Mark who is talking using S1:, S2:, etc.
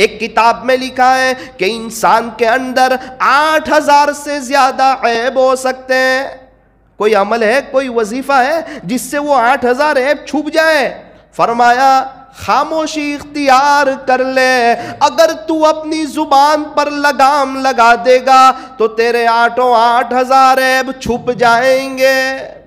S1: एक किताब में लिखा है कि इंसान के अंदर आठ हजार से ज्यादा ऐब हो सकते हैं कोई अमल है कोई वजीफा है जिससे वो आठ हजार ऐब छुप जाए फरमाया खामोशी इख्तियार कर ले अगर तू अपनी जुबान पर लगाम लगा देगा तो तेरे आठों आठ हजार ऐब छुप जाएंगे